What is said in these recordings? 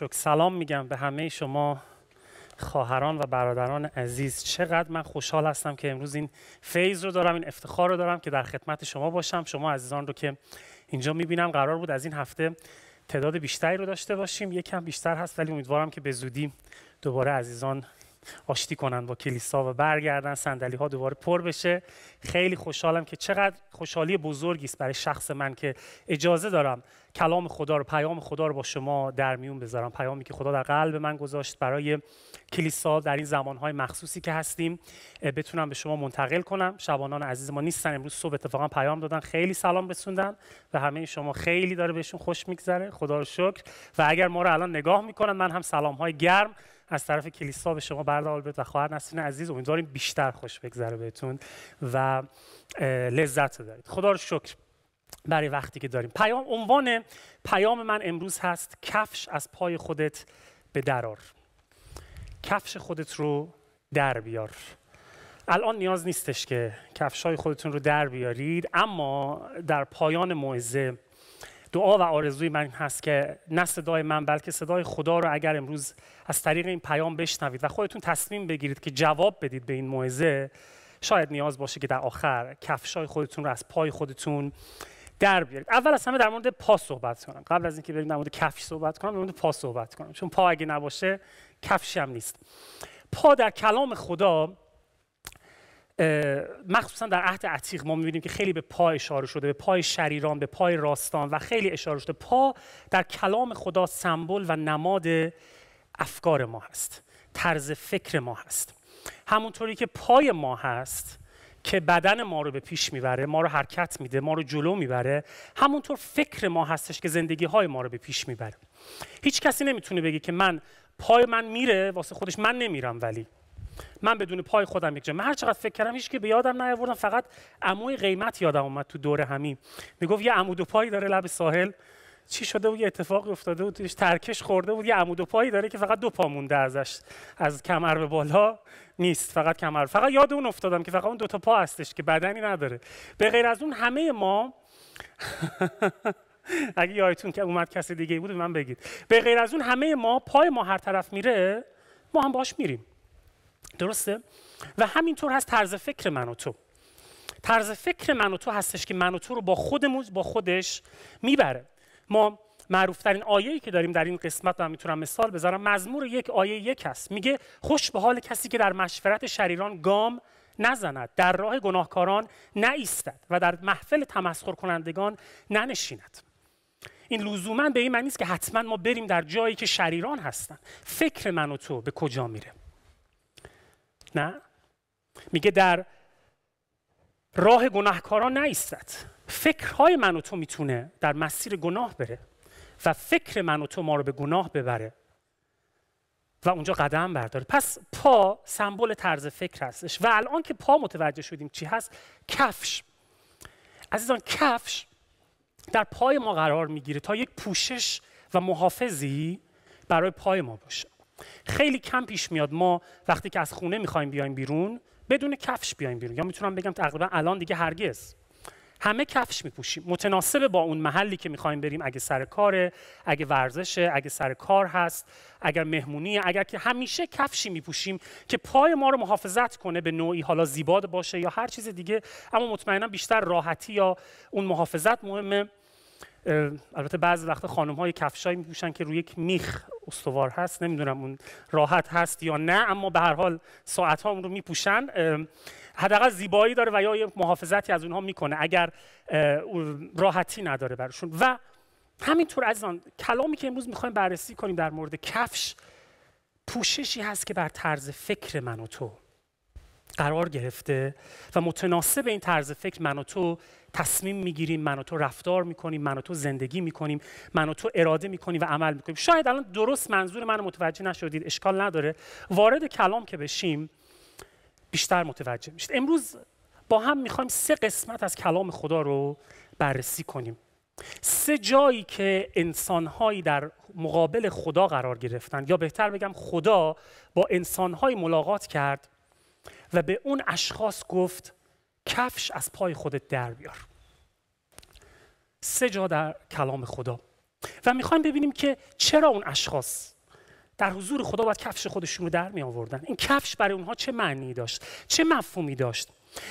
شکر سلام میگم به همه شما خواهران و برادران عزیز چقدر من خوشحال هستم که امروز این فیض رو دارم این افتخار رو دارم که در خدمت شما باشم شما عزیزان رو که اینجا میبینم قرار بود از این هفته تعداد بیشتری رو داشته باشیم یکم بیشتر هست ولی امیدوارم که به زودی دوباره عزیزان آشتی کنن با کلیسا و برگردن صندلی ها دوباره پر بشه خیلی خوشحالم که چقدر خوشحالی بزرگی است برای شخص من که اجازه دارم کلام خدا رو پیام خدا رو با شما در میون بذارم پیامی که خدا در قلب من گذاشت برای کلیسا در این زمانهای مخصوصی که هستیم بتونم به شما منتقل کنم شبانان عزیز ما نیستن امروز صبح اتفاقا پیام دادن خیلی سلام رسوندن و همه شما خیلی داره بهشون خوش میگذره خدا رو شکر و اگر ما رو الان نگاه میکنن من هم سلام های گرم از طرف کلیسا به شما برد آلبرت و خواهر نسرین عزیز امیدواریم بیشتر خوش بگذره بهتون و لذت دارید خدا رو شکر برای وقتی که داریم پیام عنوان پیام من امروز هست کفش از پای خودت به درار کفش خودت رو در بیار الان نیاز نیستش که کفش های خودتون رو در بیارید اما در پایان موعظه دعا و آرزوی من هست که نه صدای من بلکه صدای خدا رو اگر امروز از طریق این پیام بشنوید و خودتون تصمیم بگیرید که جواب بدید به این موعظه شاید نیاز باشه که در آخر کفشای خودتون رو از پای خودتون در بیارید اول از همه در مورد پا صحبت کنم قبل از اینکه بریم در مورد کفش صحبت کنم در مورد پا صحبت کنم چون پا اگه نباشه کفش هم نیست پا در کلام خدا مخصوصا در عهد عتیق ما میبینیم که خیلی به پا اشاره شده به پای شریران به پای راستان و خیلی اشاره شده پا در کلام خدا سمبل و نماد افکار ما هست طرز فکر ما هست همونطوری که پای ما هست که بدن ما رو به پیش میبره ما رو حرکت میده ما رو جلو میبره همونطور فکر ما هستش که زندگی های ما رو به پیش میبره هیچ کسی نمیتونه بگه که من پای من میره واسه خودش من نمیرم ولی من بدون پای خودم یک من هر چقدر فکر کردم هیچ که به یادم نیاوردم فقط عموی قیمت یادم اومد تو دور همی میگفت یه عمود و پایی داره لب ساحل چی شده و یه اتفاقی افتاده بود ترکش خورده بود یه عمود و پایی داره که فقط دو پا مونده ازش از کمر به بالا نیست فقط کمر فقط یاد اون افتادم که فقط اون دو تا پا هستش که بدنی نداره به غیر از اون همه ما اگه یادتون که اومد کسی دیگه بود من بگید به غیر از اون همه ما پای ما هر طرف میره ما هم باش میریم درسته و همینطور هست طرز فکر من و تو طرز فکر من و تو هستش که من و تو رو با خودمون با خودش میبره ما معروفترین آیه‌ای که داریم در این قسمت من میتونم مثال بذارم مزمور یک آیه یک هست میگه خوش به حال کسی که در مشورت شریران گام نزند در راه گناهکاران نایستد و در محفل تمسخر کنندگان ننشیند این لزوما به این معنی نیست که حتما ما بریم در جایی که شریران هستند. فکر من و تو به کجا میره نه میگه در راه گناهکارا نیستد. فکرهای من و تو میتونه در مسیر گناه بره و فکر من و تو ما رو به گناه ببره و اونجا قدم برداره پس پا سمبل طرز فکر هستش و الان که پا متوجه شدیم چی هست کفش عزیزان کفش در پای ما قرار میگیره تا یک پوشش و محافظی برای پای ما باشه خیلی کم پیش میاد ما وقتی که از خونه میخوایم بیایم بیرون بدون کفش بیایم بیرون یا میتونم بگم تقریبا الان دیگه هرگز همه کفش میپوشیم متناسب با اون محلی که میخوایم بریم اگه سر کاره اگه ورزشه اگه سر کار هست اگر مهمونی اگر که همیشه کفشی میپوشیم که پای ما رو محافظت کنه به نوعی حالا زیباد باشه یا هر چیز دیگه اما مطمئنا بیشتر راحتی یا اون محافظت مهمه البته بعضی وقتا خانم های های میپوشن که روی یک میخ استوار هست نمیدونم اون راحت هست یا نه اما به هر حال ساعت ها اون رو میپوشن حداقل زیبایی داره و یا یه محافظتی از اونها میکنه اگر راحتی نداره برشون و همینطور آن کلامی که امروز میخوایم بررسی کنیم در مورد کفش پوششی هست که بر طرز فکر من و تو قرار گرفته و متناسب این طرز فکر من و تو تصمیم میگیریم من و تو رفتار میکنیم من و تو زندگی میکنیم من و تو اراده میکنیم و عمل میکنیم شاید الان درست منظور من متوجه نشدید اشکال نداره وارد کلام که بشیم بیشتر متوجه میشید امروز با هم میخوایم سه قسمت از کلام خدا رو بررسی کنیم سه جایی که انسانهایی در مقابل خدا قرار گرفتند، یا بهتر بگم خدا با انسانهایی ملاقات کرد و به اون اشخاص گفت کفش از پای خودت در بیار سه جا در کلام خدا و میخوایم ببینیم که چرا اون اشخاص در حضور خدا باید کفش خودشون رو در می آوردن این کفش برای اونها چه معنی داشت چه مفهومی داشت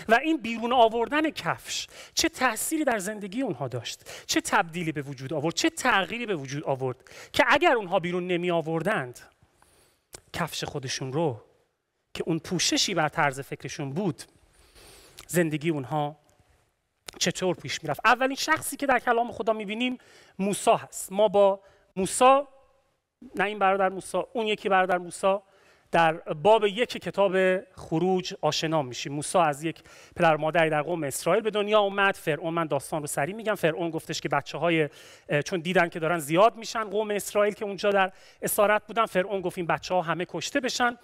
و این بیرون آوردن کفش چه تأثیری در زندگی اونها داشت چه تبدیلی به وجود آورد چه تغییری به وجود آورد که اگر اونها بیرون نمی آوردند کفش خودشون رو که اون پوششی بر طرز فکرشون بود زندگی اونها چطور پیش میرفت اولین شخصی که در کلام خدا میبینیم موسا هست ما با موسا نه این برادر موسا اون یکی برادر موسا در باب یک کتاب خروج آشنا میشیم موسا از یک پدر مادری در قوم اسرائیل به دنیا اومد فرعون من داستان رو سریع میگم فرعون گفتش که بچه های چون دیدن که دارن زیاد میشن قوم اسرائیل که اونجا در اسارت بودن فرعون گفت این بچه ها همه کشته بشن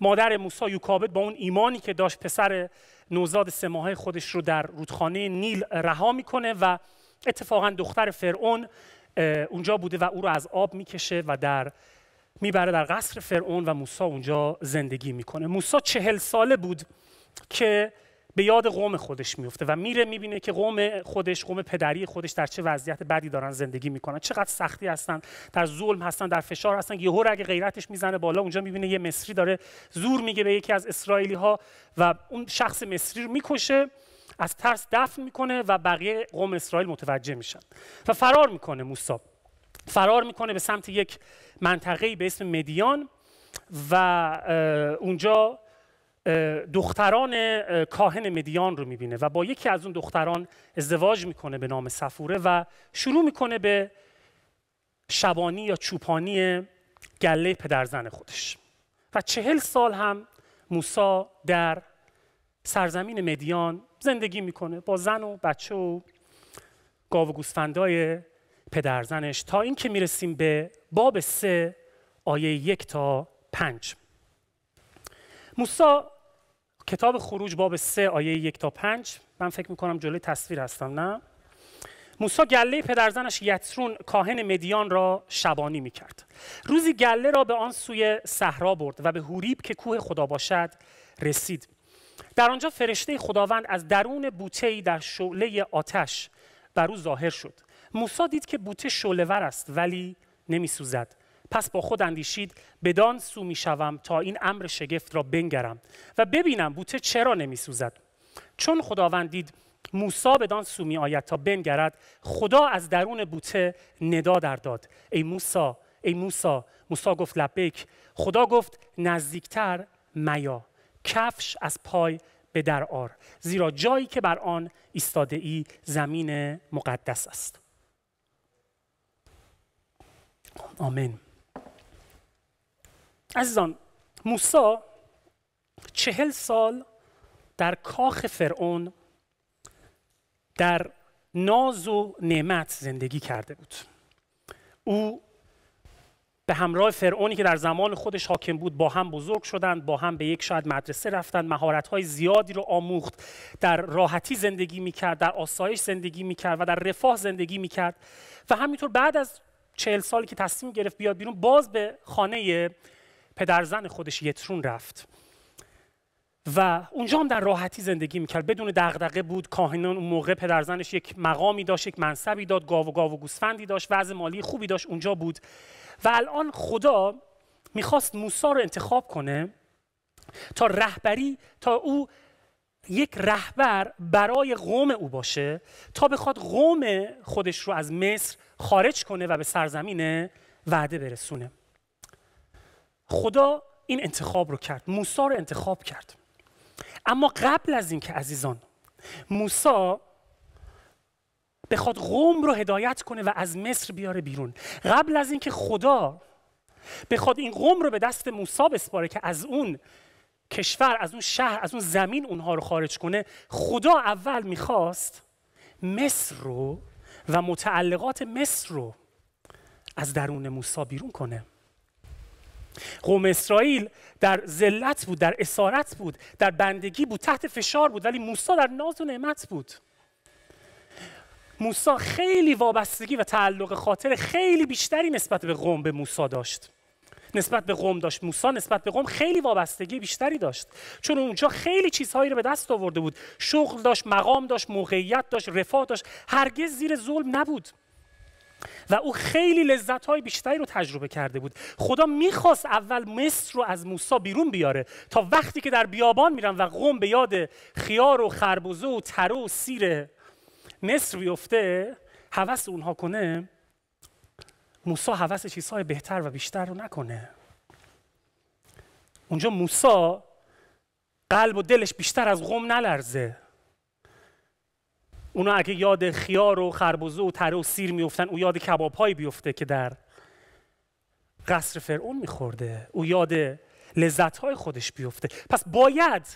مادر موسی یوکابت با اون ایمانی که داشت پسر نوزاد سه خودش رو در رودخانه نیل رها میکنه و اتفاقا دختر فرعون اونجا بوده و او رو از آب میکشه و در میبره در قصر فرعون و موسی اونجا زندگی میکنه موسی چهل ساله بود که به یاد قوم خودش میفته و میره میبینه که قوم خودش قوم پدری خودش در چه وضعیت بدی دارن زندگی میکنن چقدر سختی هستن در ظلم هستن در فشار هستن یهو اگه غیرتش میزنه بالا اونجا میبینه یه مصری داره زور میگه به یکی از اسرائیلی ها و اون شخص مصری رو میکشه از ترس دفن میکنه و بقیه قوم اسرائیل متوجه میشن و فرار میکنه موسی فرار میکنه به سمت یک منطقه به اسم مدیان و اونجا دختران کاهن مدیان رو میبینه و با یکی از اون دختران ازدواج میکنه به نام سفوره و شروع میکنه به شبانی یا چوپانی گله پدرزن خودش و چهل سال هم موسا در سرزمین مدیان زندگی میکنه با زن و بچه و گاو و گوسفندای پدرزنش تا اینکه میرسیم به باب سه آیه یک تا 5. موسا کتاب خروج باب سه آیه 1 تا 5 من فکر میکنم جلوی تصویر هستم نه موسا گله پدرزنش یترون کاهن مدیان را شبانی میکرد روزی گله را به آن سوی صحرا برد و به هوریب که کوه خدا باشد رسید در آنجا فرشته خداوند از درون بوته‌ای در شعله آتش بر او ظاهر شد موسی دید که بوته ور است ولی نمیسوزد پس با خود اندیشید بدان سو شوم تا این امر شگفت را بنگرم و ببینم بوته چرا سوزد. چون خداوند دید موسا بدان سو می آید تا بنگرد خدا از درون بوته ندا در داد ای موسا ای موسا موسا گفت لبیک خدا گفت نزدیکتر میا کفش از پای به در آر زیرا جایی که بر آن ایستاده ای زمین مقدس است آمین عزیزان موسا چهل سال در کاخ فرعون در ناز و نعمت زندگی کرده بود او به همراه فرعونی که در زمان خودش حاکم بود با هم بزرگ شدند با هم به یک شاید مدرسه رفتند های زیادی رو آموخت در راحتی زندگی میکرد در آسایش زندگی میکرد و در رفاه زندگی میکرد و همینطور بعد از چهل سالی که تصمیم گرفت بیاد بیرون باز به خانه پدرزن خودش یترون رفت و اونجا هم در راحتی زندگی میکرد بدون دغدغه بود کاهنان اون موقع پدرزنش یک مقامی داشت یک منصبی داد گاو و گاو و گوسفندی داشت وضع مالی خوبی داشت اونجا بود و الان خدا میخواست موسی رو انتخاب کنه تا رهبری تا او یک رهبر برای قوم او باشه تا بخواد قوم خودش رو از مصر خارج کنه و به سرزمین وعده برسونه خدا این انتخاب رو کرد موسا رو انتخاب کرد اما قبل از اینکه عزیزان موسا بخواد قوم رو هدایت کنه و از مصر بیاره بیرون قبل از اینکه خدا بخواد این قوم رو به دست موسا بسپاره که از اون کشور از اون شهر از اون زمین اونها رو خارج کنه خدا اول میخواست مصر رو و متعلقات مصر رو از درون موسا بیرون کنه قوم اسرائیل در ذلت بود در اسارت بود در بندگی بود تحت فشار بود ولی موسی در ناز و نعمت بود موسی خیلی وابستگی و تعلق خاطر خیلی بیشتری نسبت به قوم به موسی داشت نسبت به قوم داشت موسی نسبت به قوم خیلی وابستگی بیشتری داشت چون اونجا خیلی چیزهایی رو به دست آورده بود شغل داشت مقام داشت موقعیت داشت رفاه داشت هرگز زیر ظلم نبود و او خیلی لذت های بیشتری رو تجربه کرده بود خدا میخواست اول مصر رو از موسا بیرون بیاره تا وقتی که در بیابان میرن و قوم به یاد خیار و خربوزه و تره و سیر مصر بیفته هوس اونها کنه موسی هوس چیزهای بهتر و بیشتر رو نکنه اونجا موسی قلب و دلش بیشتر از قوم نلرزه اونا اگه یاد خیار و خربزه و تره و سیر میفتن او یاد کبابهایی بیفته که در قصر فرعون میخورده او یاد های خودش بیفته پس باید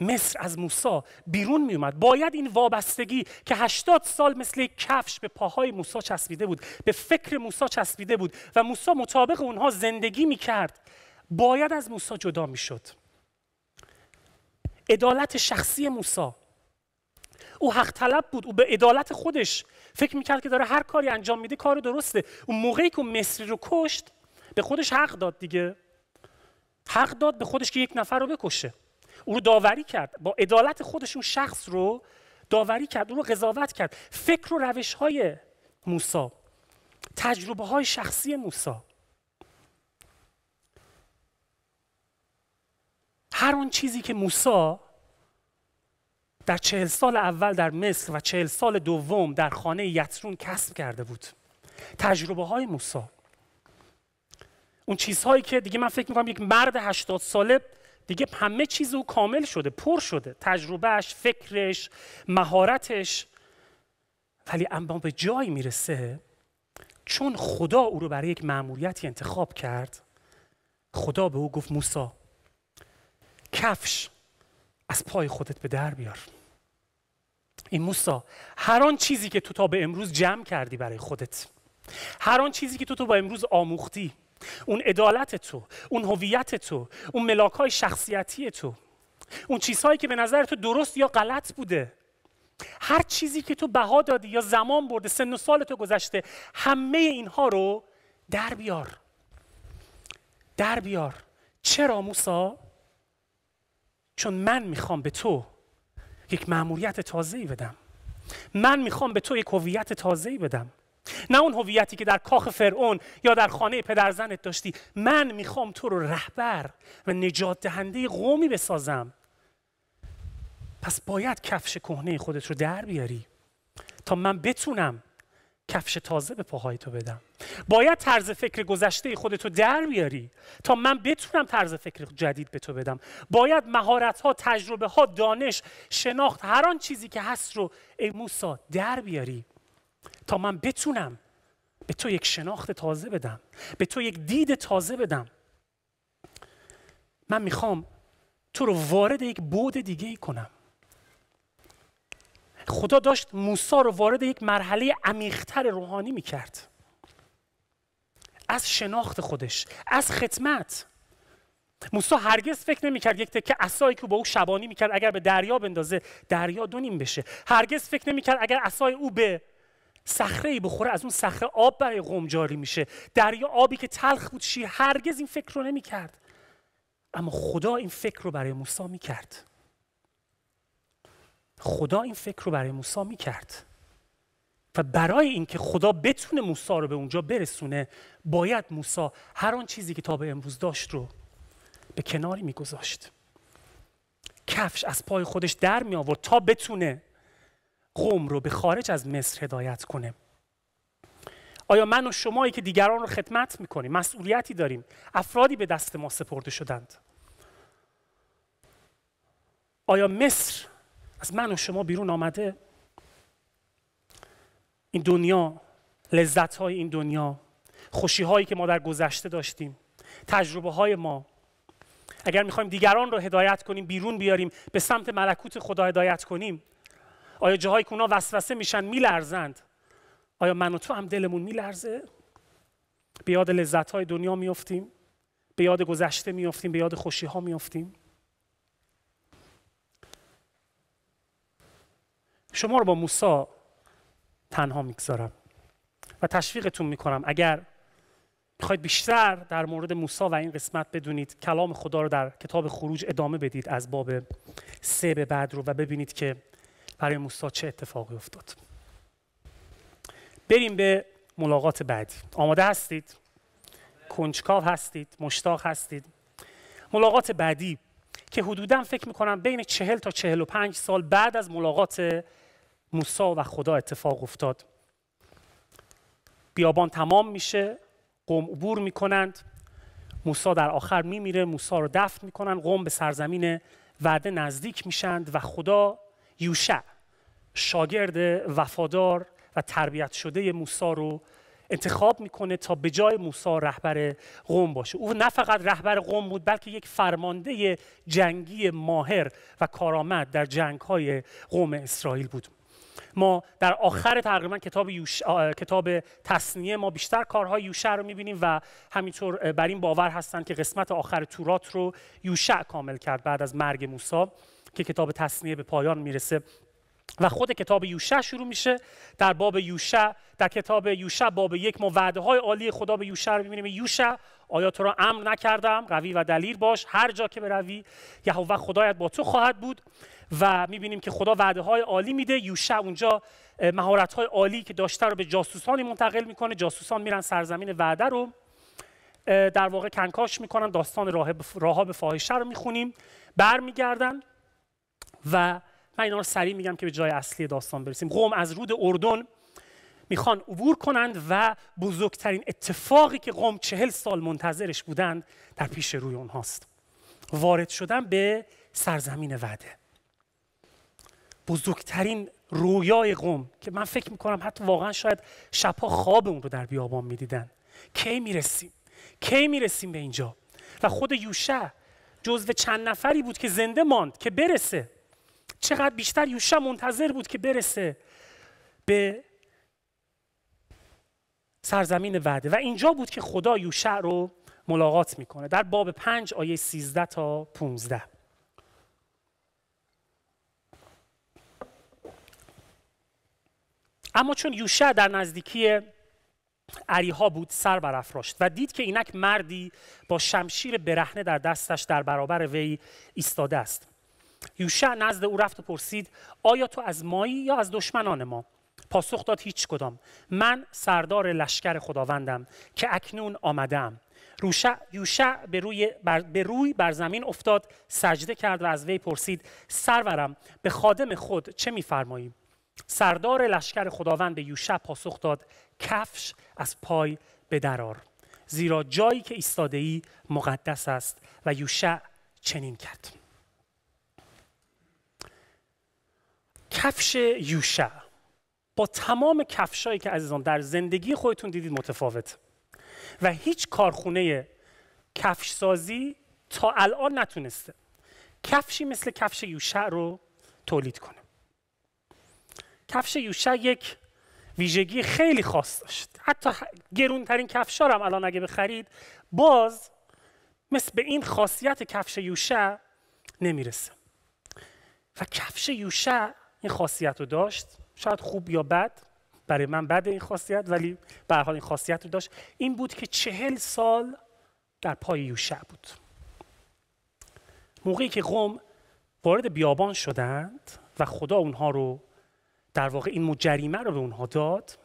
مصر از موسا بیرون می اومد باید این وابستگی که هشتاد سال مثل کفش به پاهای موسا چسبیده بود به فکر موسا چسبیده بود و موسا مطابق اونها زندگی می کرد باید از موسا جدا می شد عدالت شخصی موسا او حق طلب بود او به عدالت خودش فکر میکرد که داره هر کاری انجام میده کار درسته اون موقعی که مصری رو کشت به خودش حق داد دیگه حق داد به خودش که یک نفر رو بکشه او رو داوری کرد با عدالت خودش اون شخص رو داوری کرد او رو قضاوت کرد فکر و روش های موسا تجربه های شخصی موسا هر اون چیزی که موسا در چهل سال اول در مصر و چهل سال دوم در خانه یترون کسب کرده بود تجربه های موسا. اون چیزهایی که دیگه من فکر میکنم یک مرد هشتاد ساله دیگه همه چیز او کامل شده پر شده تجربهش فکرش مهارتش ولی اما به جایی میرسه چون خدا او رو برای یک مأموریتی انتخاب کرد خدا به او گفت موسا کفش از پای خودت به در بیار این موسا هر آن چیزی که تو تا به امروز جمع کردی برای خودت هر آن چیزی که تو تو با امروز آموختی اون عدالت تو اون هویت تو اون ملاک های شخصیتی تو اون چیزهایی که به نظر تو درست یا غلط بوده هر چیزی که تو بها دادی یا زمان برده سن و سال تو گذشته همه اینها رو در بیار در بیار چرا موسا چون من میخوام به تو یک مأموریت تازه‌ای بدم من میخوام به تو یک هویت تازه‌ای بدم نه اون هویتی که در کاخ فرعون یا در خانه پدرزنت داشتی من میخوام تو رو رهبر و نجات دهنده قومی بسازم پس باید کفش کهنه خودت رو در بیاری تا من بتونم کفش تازه به پاهای تو بدم باید طرز فکر گذشته خودتو در بیاری تا من بتونم طرز فکر جدید به تو بدم باید مهارت ها تجربه ها دانش شناخت هر آن چیزی که هست رو ای موسا در بیاری تا من بتونم به تو یک شناخت تازه بدم به تو یک دید تازه بدم من میخوام تو رو وارد یک بود دیگه ای کنم خدا داشت موسی رو وارد یک مرحله عمیقتر روحانی میکرد از شناخت خودش از خدمت موسی هرگز فکر نمیکرد یک تکه اصایی که با او شبانی میکرد اگر به دریا بندازه دریا دونیم بشه هرگز فکر نمیکرد اگر اصای او به صخره ای بخوره از اون صخره آب برای قوم جاری میشه دریا آبی که تلخ بود شیر هرگز این فکر رو نمیکرد اما خدا این فکر رو برای موسی میکرد خدا این فکر رو برای موسی میکرد و برای اینکه خدا بتونه موسی رو به اونجا برسونه باید موسا هر آن چیزی که تا به امروز داشت رو به کناری میگذاشت کفش از پای خودش در می آورد تا بتونه قوم رو به خارج از مصر هدایت کنه آیا من و شمایی که دیگران رو خدمت میکنیم مسئولیتی داریم افرادی به دست ما سپرده شدند آیا مصر از من و شما بیرون آمده این دنیا لذت های این دنیا خوشی هایی که ما در گذشته داشتیم تجربه های ما اگر میخوایم دیگران رو هدایت کنیم بیرون بیاریم به سمت ملکوت خدا هدایت کنیم آیا جاهایی که اونا وسوسه میشن میلرزند آیا من و تو هم دلمون میلرزه به یاد لذت های دنیا میافتیم به یاد گذشته میافتیم به یاد خوشی ها میافتیم شما رو با موسی تنها میگذارم و تشویقتون میکنم اگر میخواید بیشتر در مورد موسی و این قسمت بدونید کلام خدا رو در کتاب خروج ادامه بدید از باب سه به بعد رو و ببینید که برای موسا چه اتفاقی افتاد بریم به ملاقات بعدی آماده هستید کنجکاو هستید مشتاق هستید ملاقات بعدی که حدودا فکر میکنم بین چهل تا چهل و پنج سال بعد از ملاقات موسی و خدا اتفاق افتاد بیابان تمام میشه قوم عبور میکنند موسی در آخر میمیره موسی رو دفن میکنند، قوم به سرزمین وعده نزدیک میشند و خدا یوشع شاگرد وفادار و تربیت شده موسی رو انتخاب میکنه تا به جای موسی رهبر قوم باشه او نه فقط رهبر قوم بود بلکه یک فرمانده جنگی ماهر و کارآمد در جنگ های قوم اسرائیل بود ما در آخر تقریبا کتاب, یوش... کتاب تصنیه ما بیشتر کارهای یوشع رو میبینیم و همینطور بر این باور هستند که قسمت آخر تورات رو یوشع کامل کرد بعد از مرگ موسی که کتاب تصنیه به پایان میرسه و خود کتاب یوشع شروع میشه در باب یوشع در کتاب یوشع باب یک ما وعده های عالی خدا به یوشع رو میبینیم یوشع آیا تو را امر نکردم قوی و دلیر باش هر جا که بروی یهوه خدایت با تو خواهد بود و میبینیم که خدا وعده های عالی میده یوشع اونجا مهارت های عالی که داشته رو به جاسوسانی منتقل میکنه جاسوسان میرن سرزمین وعده رو در واقع کنکاش میکنن داستان راه به فاحشه رو میخونیم برمیگردن و من اینا رو سریع میگم که به جای اصلی داستان برسیم قوم از رود اردن میخوان عبور کنند و بزرگترین اتفاقی که قوم چهل سال منتظرش بودند در پیش روی اونهاست وارد شدن به سرزمین وعده بزرگترین رویای قوم که من فکر میکنم حتی واقعا شاید شبها خواب اون رو در بیابان میدیدن کی میرسیم کی میرسیم به اینجا و خود یوشع جزو چند نفری بود که زنده ماند که برسه چقدر بیشتر یوشع منتظر بود که برسه به سرزمین وعده و اینجا بود که خدا یوشع رو ملاقات میکنه در باب 5 آیه 13 تا 15 اما چون یوشع در نزدیکی عریها بود سر برافراشت و دید که اینک مردی با شمشیر برهنه در دستش در برابر وی ایستاده است یوشع نزد او رفت و پرسید آیا تو از مایی یا از دشمنان ما پاسخ داد هیچ کدام من سردار لشکر خداوندم که اکنون آمدم یوشع به روی بر, روی بر زمین افتاد سجده کرد و از وی پرسید سرورم به خادم خود چه میفرمایی سردار لشکر خداوند یوشع پاسخ داد کفش از پای به درار زیرا جایی که ایستاده ای مقدس است و یوشع چنین کرد کفش یوشع با تمام کفشایی که عزیزان در زندگی خودتون دیدید متفاوت و هیچ کارخونه کفش سازی تا الان نتونسته کفشی مثل کفش یوشع رو تولید کنه کفش یوشع یک ویژگی خیلی خاص داشت حتی گرونترین کفش هم الان اگه بخرید باز مثل به این خاصیت کفش یوشع نمیرسه و کفش یوشع این خاصیت رو داشت شاید خوب یا بد برای من بد این خاصیت ولی به حال این خاصیت رو داشت این بود که چهل سال در پای یوشع بود موقعی که قوم وارد بیابان شدند و خدا اونها رو در واقع این مجریمه رو به اونها داد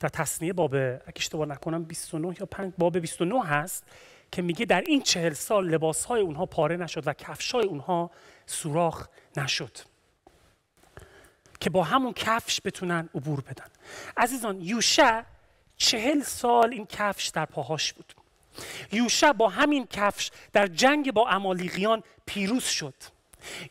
در تصنیه باب اگه اشتباه نکنم 29 یا 5 باب 29 هست که میگه در این چهل سال لباسهای اونها پاره نشد و های اونها سوراخ نشد که با همون کفش بتونن عبور بدن عزیزان یوشع چهل سال این کفش در پاهاش بود یوشع با همین کفش در جنگ با امالیقیان پیروز شد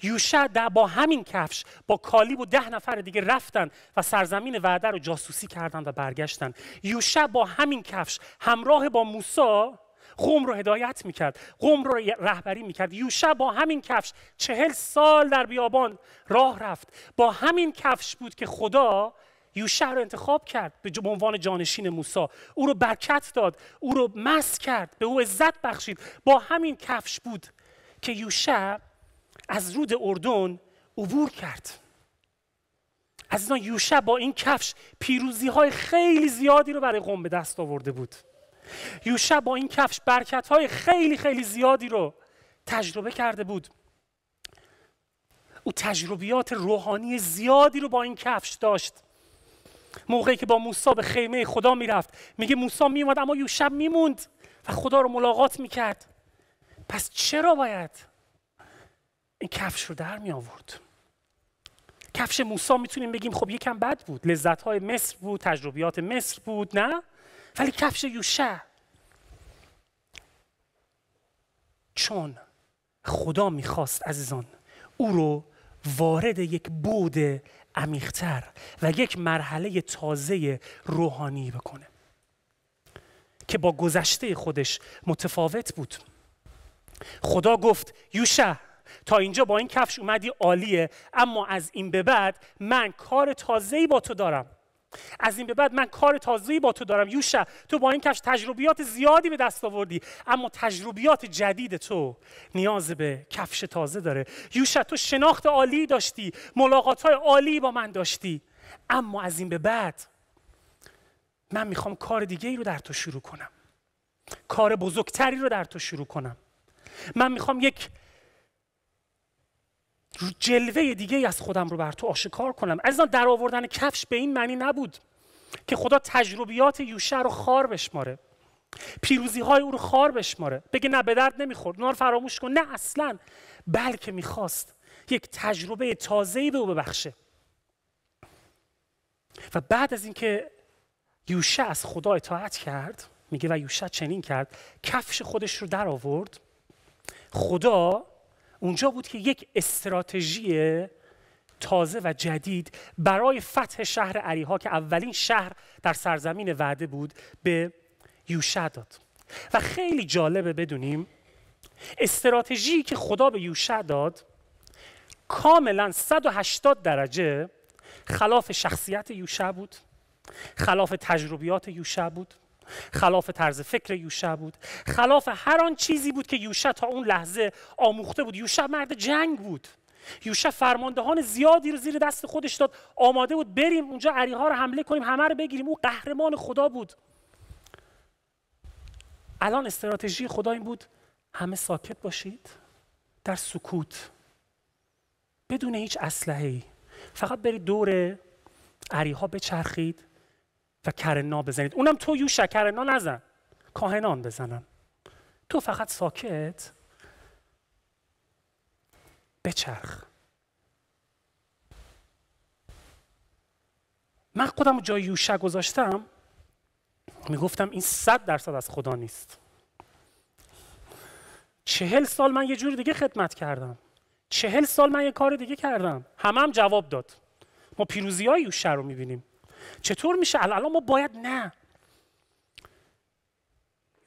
یوشع با همین کفش با کالیب و ده نفر دیگه رفتن و سرزمین وعده رو جاسوسی کردند و برگشتن یوشع با همین کفش همراه با موسا قوم رو هدایت میکرد قوم رو رهبری میکرد یوشع با همین کفش چهل سال در بیابان راه رفت با همین کفش بود که خدا یوشع رو انتخاب کرد به عنوان جانشین موسا او رو برکت داد او رو مس کرد به او عزت بخشید با همین کفش بود که یوشع از رود اردن عبور کرد از اینا یوشع با این کفش پیروزی های خیلی زیادی رو برای قوم به دست آورده بود یوشع با این کفش برکت های خیلی خیلی زیادی رو تجربه کرده بود او تجربیات روحانی زیادی رو با این کفش داشت موقعی که با موسا به خیمه خدا میرفت میگه موسا میومد اما یوشب میموند و خدا رو ملاقات میکرد پس چرا باید این کفش رو در می آورد کفش موسی میتونیم بگیم خب یکم بد بود لذت های مصر بود تجربیات مصر بود نه ولی کفش یوشع چون خدا میخواست عزیزان او رو وارد یک بود عمیقتر و یک مرحله تازه روحانی بکنه که با گذشته خودش متفاوت بود خدا گفت یوشه تا اینجا با این کفش اومدی عالیه اما از این به بعد من کار تازه‌ای با تو دارم از این به بعد من کار تازه‌ای با تو دارم یوشا تو با این کفش تجربیات زیادی به دست آوردی اما تجربیات جدید تو نیاز به کفش تازه داره یوشا تو شناخت عالی داشتی ملاقات های عالی با من داشتی اما از این به بعد من میخوام کار دیگه ای رو در تو شروع کنم کار بزرگتری رو در تو شروع کنم من میخوام یک جلوه دیگه از خودم رو بر تو آشکار کنم عزیزان در آوردن کفش به این معنی نبود که خدا تجربیات یوشع رو خار بشماره پیروزی های او رو خار بشماره بگه نه به درد نمیخورد نه رو فراموش کن نه اصلا بلکه میخواست یک تجربه تازه‌ای به او ببخشه و بعد از اینکه یوشع از خدا اطاعت کرد میگه و یوشع چنین کرد کفش خودش رو در آورد خدا اونجا بود که یک استراتژی تازه و جدید برای فتح شهر عریها که اولین شهر در سرزمین وعده بود به یوشع داد و خیلی جالبه بدونیم استراتژی که خدا به یوشع داد کاملا 180 درجه خلاف شخصیت یوشع بود خلاف تجربیات یوشع بود خلاف طرز فکر یوشع بود خلاف هر آن چیزی بود که یوشع تا اون لحظه آموخته بود یوشع مرد جنگ بود یوشع فرماندهان زیادی رو زیر دست خودش داد آماده بود بریم اونجا عریها رو حمله کنیم همه رو بگیریم او قهرمان خدا بود الان استراتژی خدا این بود همه ساکت باشید در سکوت بدون هیچ اسلحه ای فقط برید دور ها بچرخید و کرنا بزنید اونم تو یو کرنا نزن کاهنان بزنن تو فقط ساکت بچرخ من خودم رو جای یوشا گذاشتم میگفتم این صد درصد از خدا نیست چهل سال من یه جور دیگه خدمت کردم چهل سال من یه کار دیگه کردم همم جواب داد ما پیروزی های رو میبینیم چطور میشه الان ما باید نه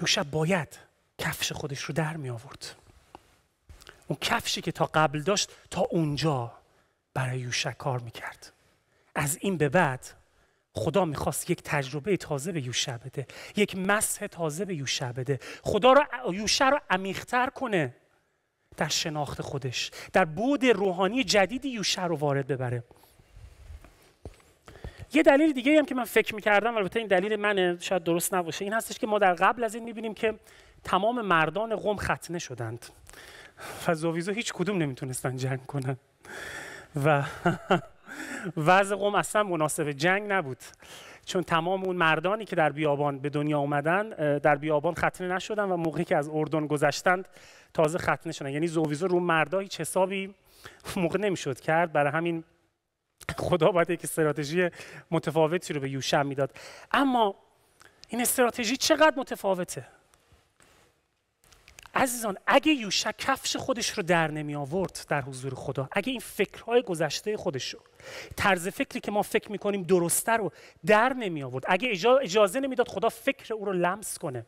یوشع باید کفش خودش رو در می آورد اون کفشی که تا قبل داشت تا اونجا برای یوشع کار میکرد از این به بعد خدا میخواست یک تجربه تازه به یوشع بده یک مسح تازه به یوشع بده خدا رو یوشع رو عمیقتر کنه در شناخت خودش در بود روحانی جدیدی یوشع رو وارد ببره یه دلیل دیگه هم که من فکر میکردم البته این دلیل منه شاید درست نباشه این هستش که ما در قبل از این میبینیم که تمام مردان قوم ختنه شدند و زویزا هیچ کدوم نمیتونستن جنگ کنن و وضع قوم اصلا مناسب جنگ نبود چون تمام اون مردانی که در بیابان به دنیا آمدن در بیابان ختنه نشدن و موقعی که از اردن گذشتند تازه ختنه شدن یعنی زوویزو رو مردا هیچ حسابی موقع نمیشد کرد برای همین خدا باید یک استراتژی متفاوتی رو به یوشع میداد اما این استراتژی چقدر متفاوته عزیزان اگه یوشع کفش خودش رو در نمی آورد در حضور خدا اگه این فکرهای گذشته خودش رو طرز فکری که ما فکر میکنیم درسته رو در نمی آورد اگه اجازه نمیداد خدا فکر او رو لمس کنه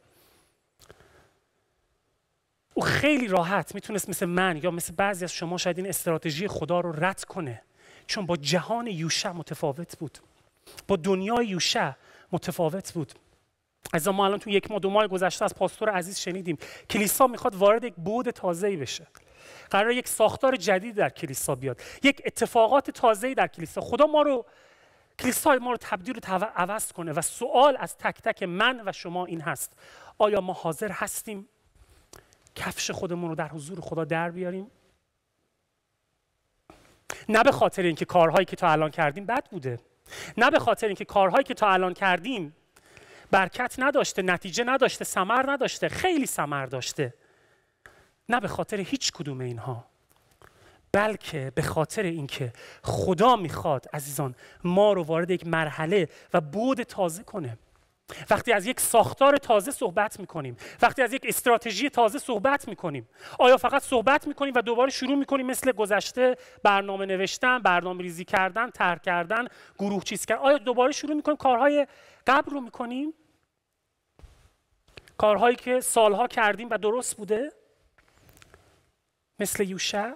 او خیلی راحت میتونست مثل من یا مثل بعضی از شما شاید این استراتژی خدا رو رد کنه چون با جهان یوشع متفاوت بود با دنیای یوشع متفاوت بود از ما الان تو یک ماه دو ماه گذشته از پاستور عزیز شنیدیم کلیسا میخواد وارد یک بود تازه‌ای بشه قرار یک ساختار جدید در کلیسا بیاد یک اتفاقات تازه‌ای در کلیسا خدا ما رو کلیسای ما رو تبدیل و عوض کنه و سوال از تک تک من و شما این هست آیا ما حاضر هستیم کفش خودمون رو در حضور خدا در بیاریم نه به خاطر اینکه کارهایی که تا الان کردیم بد بوده نه به خاطر اینکه کارهایی که تا الان کردیم برکت نداشته نتیجه نداشته سمر نداشته خیلی سمر داشته نه به خاطر هیچ کدوم اینها بلکه به خاطر اینکه خدا میخواد عزیزان ما رو وارد یک مرحله و بود تازه کنه وقتی از یک ساختار تازه صحبت کنیم، وقتی از یک استراتژی تازه صحبت کنیم، آیا فقط صحبت کنیم و دوباره شروع کنیم مثل گذشته برنامه نوشتن برنامه ریزی کردن ترک کردن گروه چیز کردن آیا دوباره شروع کنیم کارهای قبل رو میکنیم کارهایی که سالها کردیم و درست بوده مثل یوشع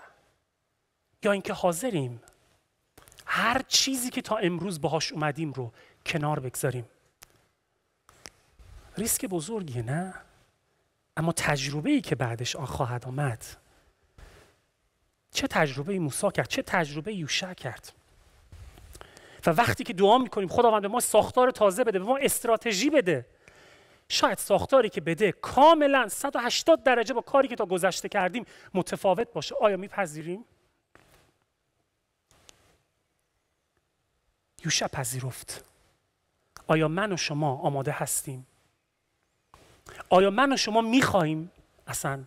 یا اینکه حاضریم هر چیزی که تا امروز باهاش اومدیم رو کنار بگذاریم ریسک بزرگیه نه اما تجربه ای که بعدش آن خواهد آمد چه تجربه موسا کرد چه تجربه یوشع کرد و وقتی که دعا میکنیم خداوند به ما ساختار تازه بده به ما استراتژی بده شاید ساختاری که بده کاملا 180 درجه با کاری که تا گذشته کردیم متفاوت باشه آیا میپذیریم یوشع پذیرفت آیا من و شما آماده هستیم آیا من و شما میخواهیم اصلا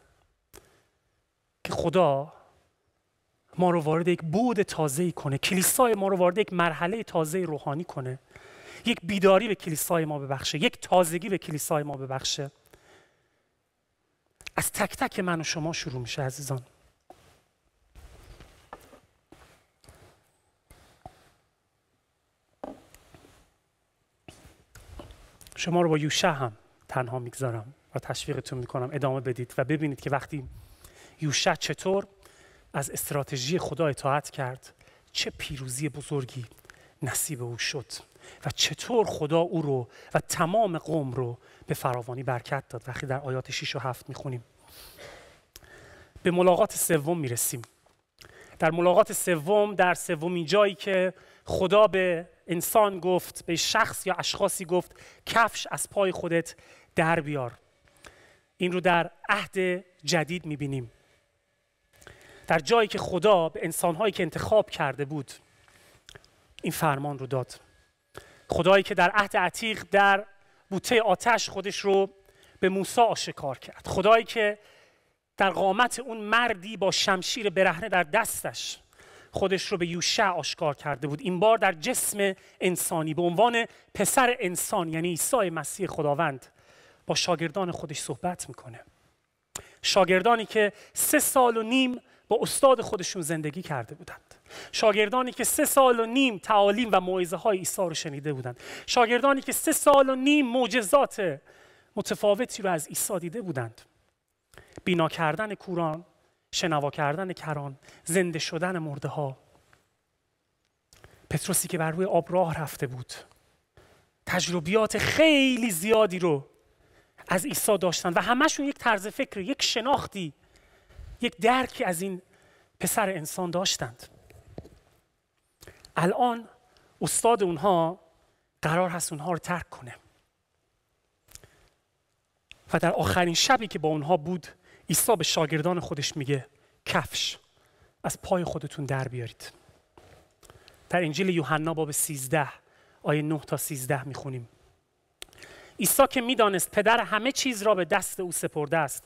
که خدا ما رو وارد یک بود تازه کنه کلیسای ما رو وارد یک مرحله تازه روحانی کنه یک بیداری به کلیسای ما ببخشه یک تازگی به کلیسای ما ببخشه از تک تک من و شما شروع میشه عزیزان شما رو با یوشه هم تنها میگذارم و تشویقتون میکنم ادامه بدید و ببینید که وقتی یوشع چطور از استراتژی خدا اطاعت کرد چه پیروزی بزرگی نصیب او شد و چطور خدا او رو و تمام قوم رو به فراوانی برکت داد وقتی در آیات 6 و 7 میخونیم به ملاقات سوم میرسیم در ملاقات سوم در سومین جایی که خدا به انسان گفت به شخص یا اشخاصی گفت کفش از پای خودت در بیار این رو در عهد جدید میبینیم در جایی که خدا به انسانهایی که انتخاب کرده بود این فرمان رو داد خدایی که در عهد عتیق در بوته آتش خودش رو به موسی آشکار کرد خدایی که در قامت اون مردی با شمشیر برهنه در دستش خودش رو به یوشع آشکار کرده بود این بار در جسم انسانی به عنوان پسر انسان یعنی عیسی مسیح خداوند شاگردان خودش صحبت میکنه شاگردانی که سه سال و نیم با استاد خودشون زندگی کرده بودند شاگردانی که سه سال و نیم تعالیم و معایزه های عیسی رو شنیده بودند شاگردانی که سه سال و نیم معجزات متفاوتی رو از عیسی دیده بودند بینا کردن کوران شنوا کردن کران زنده شدن مرده ها پتروسی که بر روی آب راه رفته بود تجربیات خیلی زیادی رو از عیسی داشتن و همشون یک طرز فکر یک شناختی یک درکی از این پسر انسان داشتند الان استاد اونها قرار هست اونها رو ترک کنه و در آخرین شبی که با اونها بود عیسی به شاگردان خودش میگه کفش از پای خودتون در بیارید در انجیل یوحنا باب 13 آیه 9 تا 13 میخونیم عیسی که میدانست پدر همه چیز را به دست او سپرده است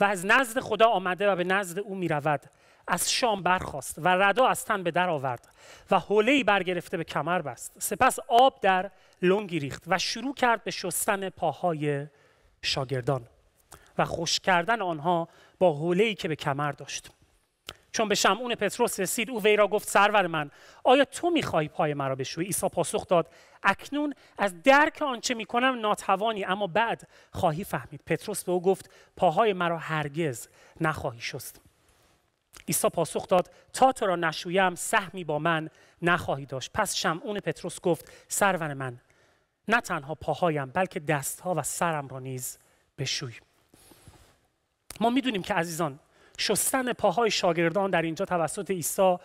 و از نزد خدا آمده و به نزد او می از شام برخواست و ردا از تن به در آورد و حوله برگرفته به کمر بست سپس آب در لنگی ریخت و شروع کرد به شستن پاهای شاگردان و خوش کردن آنها با حوله که به کمر داشت چون به شمعون پتروس رسید او وی را گفت سرور من آیا تو میخواهی پای مرا بشوی؟ عیسی پاسخ داد اکنون از درک آنچه میکنم ناتوانی اما بعد خواهی فهمید پتروس به او گفت پاهای مرا هرگز نخواهی شست عیسی پاسخ داد تا تو را نشویم سهمی با من نخواهی داشت پس شمعون پتروس گفت سرور من نه تنها پاهایم بلکه دستها و سرم را نیز بشوی ما میدونیم که عزیزان شستن پاهای شاگردان در اینجا توسط عیسی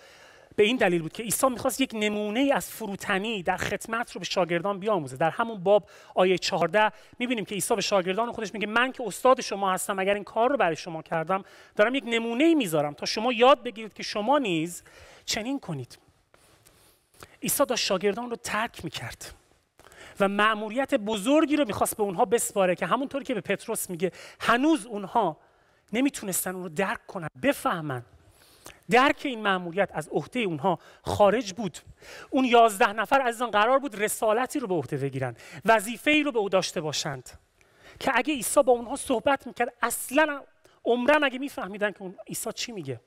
به این دلیل بود که عیسی میخواست یک نمونه از فروتنی در خدمت رو به شاگردان بیاموزه در همون باب آیه 14 میبینیم که عیسی به شاگردان خودش میگه من که استاد شما هستم اگر این کار رو برای شما کردم دارم یک نمونه میذارم تا شما یاد بگیرید که شما نیز چنین کنید عیسی داشت شاگردان رو ترک میکرد و مأموریت بزرگی رو میخواست به اونها بسپاره که همونطور که به پتروس میگه هنوز اونها نمیتونستن اون رو درک کنن بفهمن درک این معمولیت از عهده اونها خارج بود اون یازده نفر از آن قرار بود رسالتی رو به عهده بگیرن وظیفه ای رو به او داشته باشند که اگه عیسی با اونها صحبت میکرد اصلا عمرن اگه میفهمیدن که اون عیسی چی میگه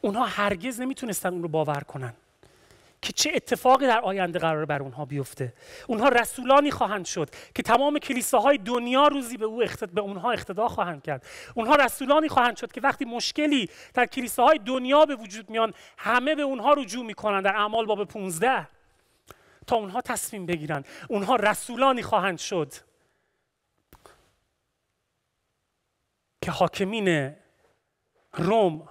اونها هرگز نمیتونستن اون رو باور کنن که چه اتفاقی در آینده قرار بر اونها بیفته اونها رسولانی خواهند شد که تمام کلیساهای دنیا روزی به او اقتدار به اونها اقتدا خواهند کرد اونها رسولانی خواهند شد که وقتی مشکلی در کلیساهای دنیا به وجود میان همه به اونها رجوع میکنند در اعمال باب 15 تا اونها تصمیم بگیرند اونها رسولانی خواهند شد که حاکمین روم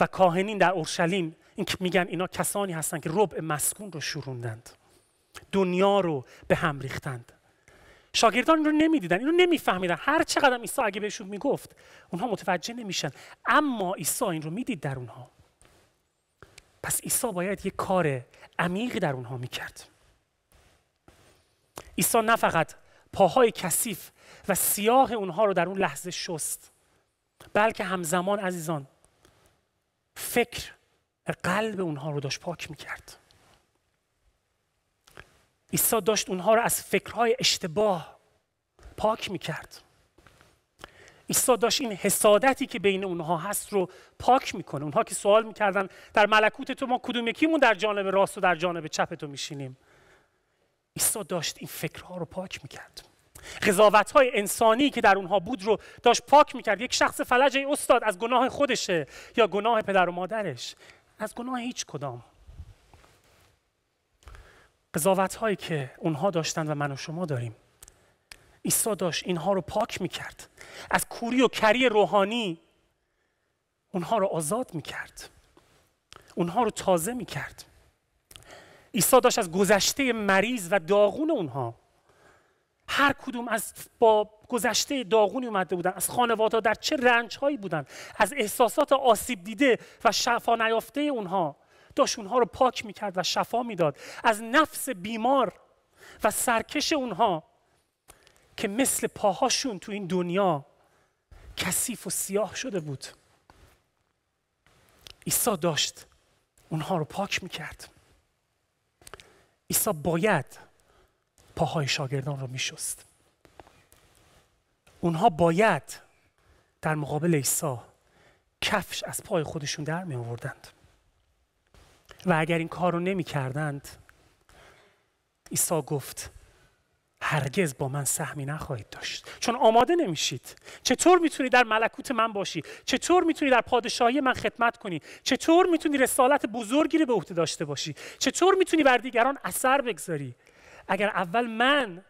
و کاهنین در اورشلیم این میگن اینا کسانی هستند که ربع مسکون رو شروندند. دنیا رو به هم ریختند شاگردان رو نمیدیدن اینو نمیفهمیدن هر چقدر عیسی اگه بهشون میگفت اونها متوجه نمیشن اما عیسی این رو میدید در اونها پس عیسی باید یه کار عمیقی در اونها میکرد عیسی نه فقط پاهای کثیف و سیاه اونها رو در اون لحظه شست بلکه همزمان عزیزان فکر قلب اونها رو داشت پاک میکرد عیسی داشت اونها رو از فکرهای اشتباه پاک میکرد عیسی داشت این حسادتی که بین اونها هست رو پاک میکنه اونها که سوال میکردن در ملکوت تو ما کدوم یکیمون در جانب راست و در جانب چپ تو میشینیم عیسی داشت این فکرها رو پاک میکرد قضاوت های انسانی که در اونها بود رو داشت پاک میکرد یک شخص فلج ای استاد از گناه خودشه یا گناه پدر و مادرش از گناه هیچ کدام قضاوت هایی که اونها داشتن و من و شما داریم عیسی داشت اینها رو پاک میکرد از کوری و کری روحانی اونها رو آزاد میکرد اونها رو تازه میکرد عیسی داشت از گذشته مریض و داغون اونها هر کدوم از با گذشته داغونی اومده بودن از خانواده در چه رنج هایی بودن از احساسات آسیب دیده و شفا نیافته اونها داشت اونها رو پاک میکرد و شفا میداد از نفس بیمار و سرکش اونها که مثل پاهاشون تو این دنیا کثیف و سیاه شده بود عیسی داشت اونها رو پاک میکرد عیسی باید پاهای شاگردان رو میشست اونها باید در مقابل عیسی کفش از پای خودشون در می آوردند و اگر این کار رو نمی عیسی گفت هرگز با من سهمی نخواهید داشت چون آماده نمیشید چطور میتونی در ملکوت من باشی چطور میتونی در پادشاهی من خدمت کنی چطور میتونی رسالت بزرگی رو به عهده داشته باشی چطور میتونی بر دیگران اثر بگذاری اگر اول من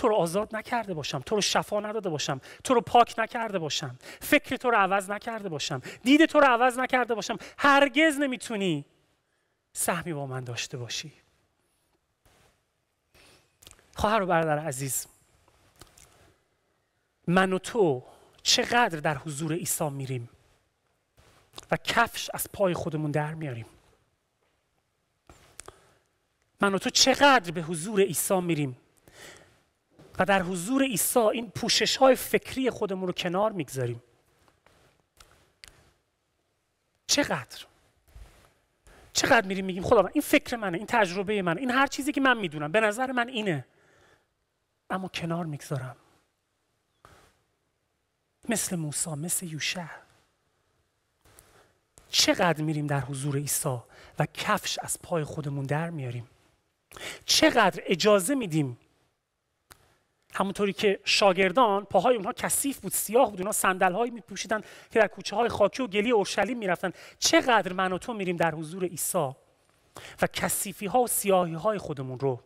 تو رو آزاد نکرده باشم تو رو شفا نداده باشم تو رو پاک نکرده باشم فکر تو رو عوض نکرده باشم دید تو رو عوض نکرده باشم هرگز نمیتونی سهمی با من داشته باشی خواهر و برادر عزیز من و تو چقدر در حضور عیسی میریم و کفش از پای خودمون در میاریم من و تو چقدر به حضور عیسی میریم و در حضور عیسی این پوشش های فکری خودمون رو کنار میگذاریم چقدر چقدر میریم میگیم خدا این فکر منه این تجربه منه این هر چیزی که من میدونم به نظر من اینه اما کنار میگذارم مثل موسی مثل یوشع چقدر میریم در حضور عیسی و کفش از پای خودمون در میاریم چقدر اجازه میدیم همونطوری که شاگردان پاهای اونها کثیف بود سیاه بود اونها صندل هایی که در کوچه های خاکی و گلی اورشلیم میرفتن چقدر من و تو میریم در حضور عیسی و کثیفی ها و سیاهی های خودمون رو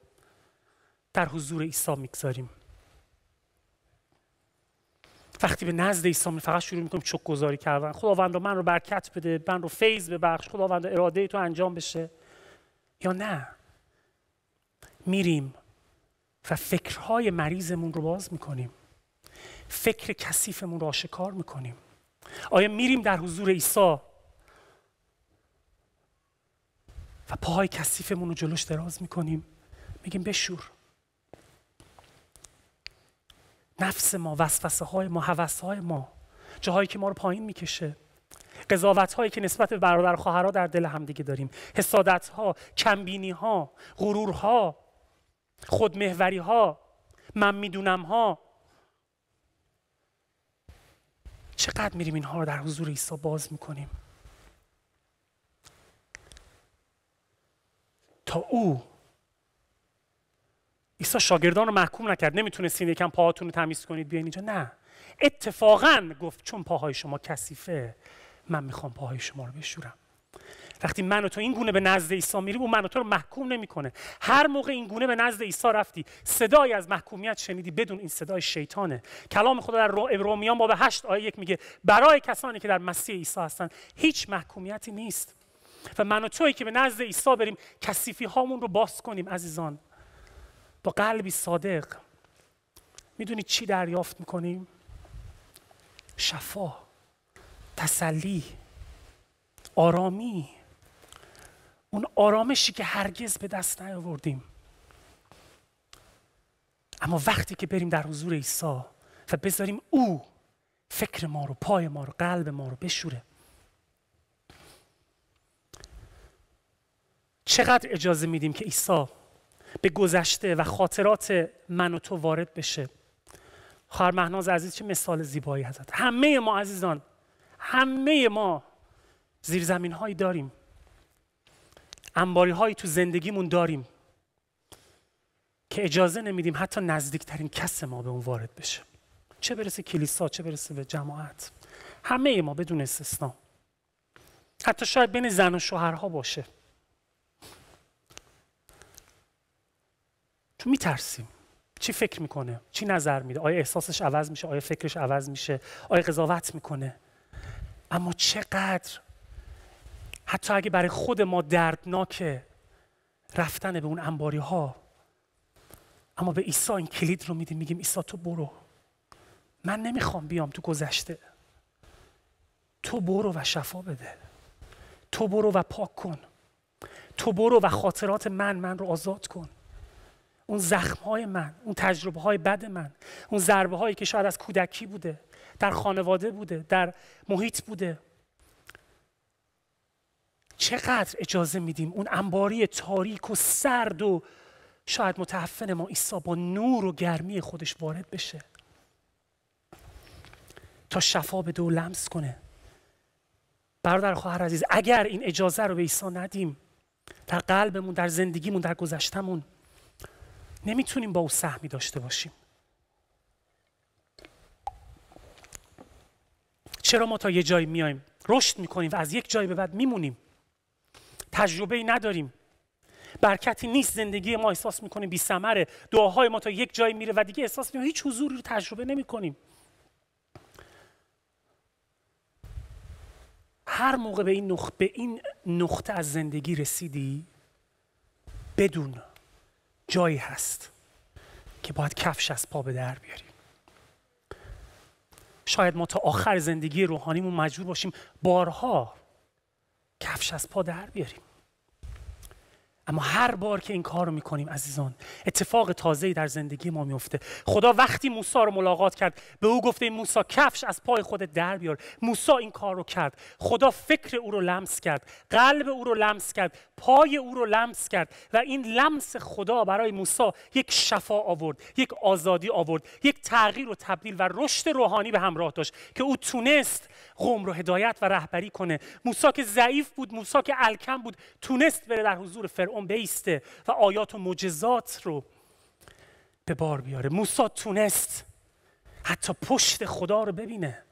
در حضور عیسی میگذاریم وقتی به نزد عیسی می فقط شروع میکنیم چک گذاری کردن خداوند من رو برکت بده من رو فیض ببخش خداوند اراده تو انجام بشه یا نه میریم و فکرهای مریضمون رو باز میکنیم فکر کثیفمون رو آشکار میکنیم آیا میریم در حضور عیسی و پاهای کثیفمون رو جلوش دراز میکنیم میگیم بشور نفس ما وسوسه های ما حوث های ما جاهایی که ما رو پایین میکشه قضاوت هایی که نسبت به برادر خواهرها در دل همدیگه داریم حسادت ها کمبینی ها غرور ها خودمهوری ها من میدونم ها چقدر میریم اینها رو در حضور عیسی باز میکنیم تا او عیسی شاگردان رو محکوم نکرد نمیتونستین یکم پاهاتون رو تمیز کنید بیاین اینجا نه اتفاقا گفت چون پاهای شما کثیفه من میخوام پاهای شما رو بشورم وقتی من و تو این گونه به نزد عیسی میریم اون من و تو رو محکوم نمیکنه هر موقع این گونه به نزد عیسی رفتی صدای از محکومیت شنیدی بدون این صدای شیطانه کلام خدا در رومیان باب 8 آیه 1 میگه برای کسانی که در مسیح عیسی هستن هیچ محکومیتی نیست و من و تویی که به نزد عیسی بریم کثیفی هامون رو باز کنیم عزیزان با قلبی صادق میدونی چی دریافت میکنیم شفا تسلی آرامی اون آرامشی که هرگز به دست نیاوردیم اما وقتی که بریم در حضور عیسی و بذاریم او فکر ما رو پای ما رو قلب ما رو بشوره چقدر اجازه میدیم که عیسی به گذشته و خاطرات من و تو وارد بشه خواهر مهناز عزیز چه مثال زیبایی هست همه ما عزیزان همه ما زیرزمین هایی داریم انباری هایی تو زندگیمون داریم که اجازه نمیدیم حتی نزدیکترین کس ما به اون وارد بشه چه برسه کلیسا چه برسه به جماعت همه ما بدون استثنا حتی شاید بین زن و شوهرها باشه چون میترسیم چی فکر میکنه چی نظر میده آیا احساسش عوض میشه آیا فکرش عوض میشه آیا قضاوت میکنه اما چقدر حتی اگه برای خود ما دردناکه رفتن به اون انباری ها اما به عیسی این کلید رو میدیم میگیم عیسی تو برو من نمیخوام بیام تو گذشته تو برو و شفا بده تو برو و پاک کن تو برو و خاطرات من من رو آزاد کن اون زخم های من اون تجربه های بد من اون ضربه هایی که شاید از کودکی بوده در خانواده بوده در محیط بوده چقدر اجازه میدیم اون انباری تاریک و سرد و شاید متحفن ما عیسی با نور و گرمی خودش وارد بشه تا شفا به دو لمس کنه برادر خواهر عزیز اگر این اجازه رو به عیسی ندیم در قلبمون در زندگیمون در گذشتمون نمیتونیم با او سهمی داشته باشیم چرا ما تا یه جایی میایم رشد میکنیم و از یک جایی به بعد میمونیم تجربه نداریم برکتی نیست زندگی ما احساس میکنیم بی سمره دعاهای ما تا یک جای میره و دیگه احساس میکنیم هیچ حضوری رو تجربه نمیکنیم. هر موقع به این, نخ... به این نقطه از زندگی رسیدی بدون جایی هست که باید کفش از پا به در بیاریم شاید ما تا آخر زندگی روحانیمون مجبور باشیم بارها کفش از پا در بیاریم اما هر بار که این کار رو میکنیم عزیزان اتفاق تازه‌ای در زندگی ما میفته خدا وقتی موسی رو ملاقات کرد به او گفته موسی کفش از پای خودت در بیار موسی این کار رو کرد خدا فکر او رو لمس کرد قلب او رو لمس کرد پای او رو لمس کرد و این لمس خدا برای موسا یک شفا آورد یک آزادی آورد یک تغییر و تبدیل و رشد روحانی به همراه داشت که او تونست قوم رو هدایت و رهبری کنه موسی که ضعیف بود موسی که الکم بود تونست بره در حضور اون بیسته و آیات و مجزات رو به بار بیاره موسی تونست حتی پشت خدا رو ببینه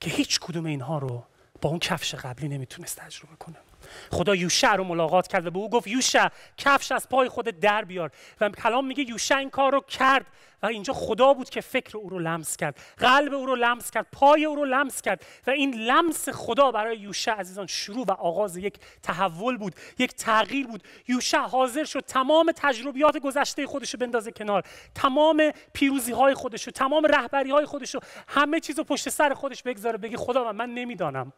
که هیچ کدوم اینها رو با اون کفش قبلی نمیتونست تجربه کنه خدا یوشع رو ملاقات کرد و به او گفت یوشع کفش از پای خود در بیار و کلام میگه یوشع این کار رو کرد و اینجا خدا بود که فکر او رو لمس کرد قلب او رو لمس کرد پای او رو لمس کرد و این لمس خدا برای یوشع عزیزان شروع و آغاز یک تحول بود یک تغییر بود یوشع حاضر شد تمام تجربیات گذشته خودش رو بندازه کنار تمام پیروزی های خودش رو تمام رهبری های خودش رو همه چیز رو پشت سر خودش بگذاره بگه خدا و من نمیدانم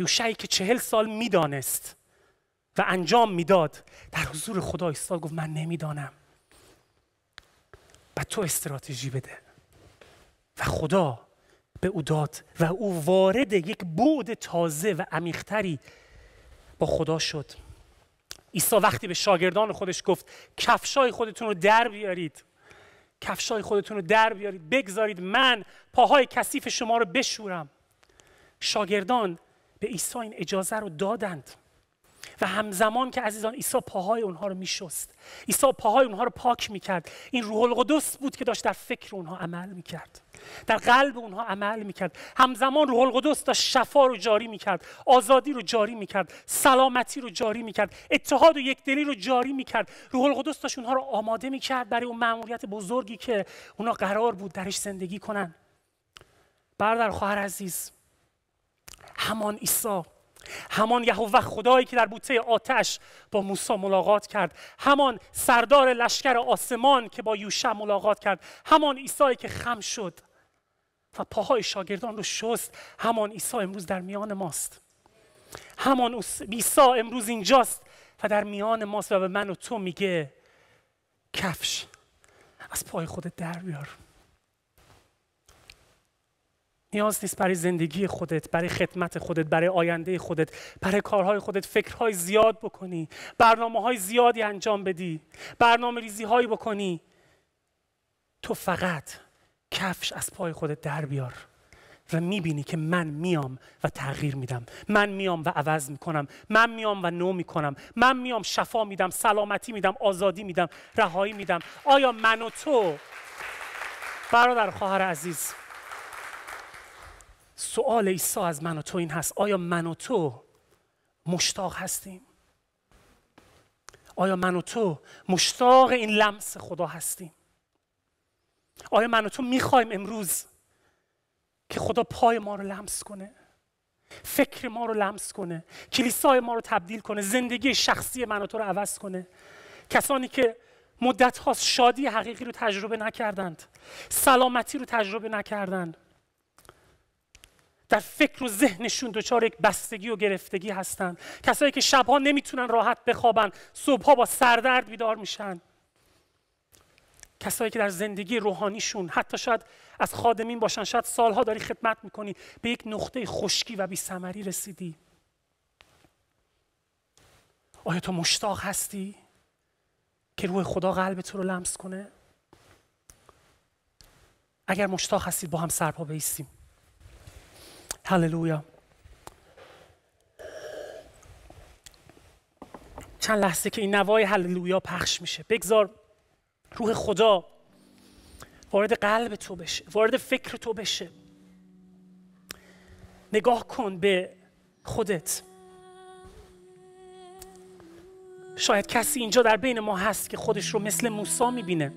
یوشعی که چهل سال میدانست و انجام میداد در حضور خدا ایستاد گفت من نمیدانم و تو استراتژی بده و خدا به او داد و او وارد یک بود تازه و عمیقتری با خدا شد عیسی وقتی به شاگردان خودش گفت کفشای خودتون رو در بیارید کفشای خودتون رو در بیارید بگذارید من پاهای کثیف شما رو بشورم شاگردان به عیسی این اجازه رو دادند و همزمان که عزیزان عیسی پاهای اونها رو میشست عیسی پاهای اونها رو پاک میکرد این روح القدس بود که داشت در فکر اونها عمل میکرد در قلب اونها عمل میکرد همزمان روح القدس داشت شفا رو جاری میکرد آزادی رو جاری میکرد سلامتی رو جاری میکرد اتحاد و یکدلی رو جاری میکرد روح القدس داشت اونها رو آماده میکرد برای اون مأموریت بزرگی که اونها قرار بود درش زندگی کنن برادر خواهر عزیز همان عیسی همان یهوه خدایی که در بوته آتش با موسی ملاقات کرد همان سردار لشکر آسمان که با یوشع ملاقات کرد همان عیسی که خم شد و پاهای شاگردان رو شست همان عیسی امروز در میان ماست همان عیسی امروز اینجاست و در میان ماست و به من و تو میگه کفش از پای خودت در بیار نیاز نیست برای زندگی خودت برای خدمت خودت برای آینده خودت برای کارهای خودت فکرهای زیاد بکنی برنامه های زیادی انجام بدی برنامه ریزی بکنی تو فقط کفش از پای خودت در بیار و میبینی که من میام و تغییر میدم من میام و عوض میکنم من میام و نو میکنم من میام شفا میدم سلامتی میدم آزادی میدم رهایی میدم آیا من و تو برادر خواهر عزیز سوال عیسی از من و تو این هست آیا من و تو مشتاق هستیم آیا من و تو مشتاق این لمس خدا هستیم آیا من و تو میخوایم امروز که خدا پای ما رو لمس کنه فکر ما رو لمس کنه کلیسای ما رو تبدیل کنه زندگی شخصی من و تو رو عوض کنه کسانی که مدت هاست شادی حقیقی رو تجربه نکردند سلامتی رو تجربه نکردند در فکر و ذهنشون دچار یک بستگی و گرفتگی هستند کسایی که شبها نمیتونن راحت بخوابن صبحها با سردرد بیدار میشن کسایی که در زندگی روحانیشون حتی شاید از خادمین باشن شاید سالها داری خدمت میکنی به یک نقطه خشکی و بیسمری رسیدی آیا تو مشتاق هستی که روح خدا قلب تو رو لمس کنه اگر مشتاق هستید با هم سرپا بیستیم هللویا چند لحظه که این نوای هللویا پخش میشه بگذار روح خدا وارد قلب تو بشه وارد فکر تو بشه نگاه کن به خودت شاید کسی اینجا در بین ما هست که خودش رو مثل موسی میبینه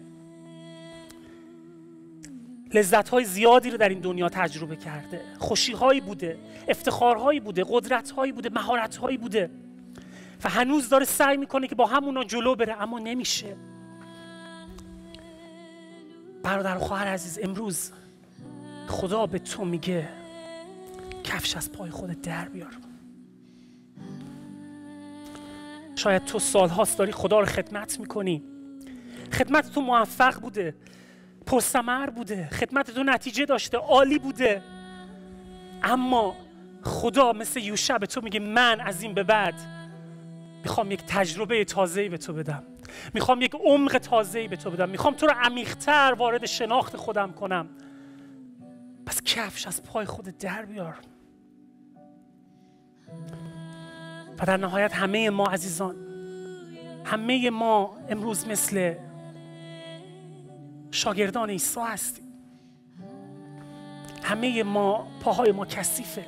لذت های زیادی رو در این دنیا تجربه کرده خوشی بوده افتخارهایی بوده قدرت بوده مهارت بوده و هنوز داره سعی میکنه که با همونا جلو بره اما نمیشه برادر و خواهر عزیز امروز خدا به تو میگه کفش از پای خودت در بیار شاید تو سالهاست داری خدا رو خدمت میکنی خدمت تو موفق بوده پرسمر بوده خدمت تو نتیجه داشته عالی بوده اما خدا مثل یوشع به تو میگه من از این به بعد میخوام یک تجربه تازه‌ای به تو بدم میخوام یک عمق تازه‌ای به تو بدم میخوام تو رو عمیقتر وارد شناخت خودم کنم پس کفش از پای خود در بیار و در نهایت همه ما عزیزان همه ما امروز مثل شاگردان عیسی هستیم همه ما پاهای ما کثیفه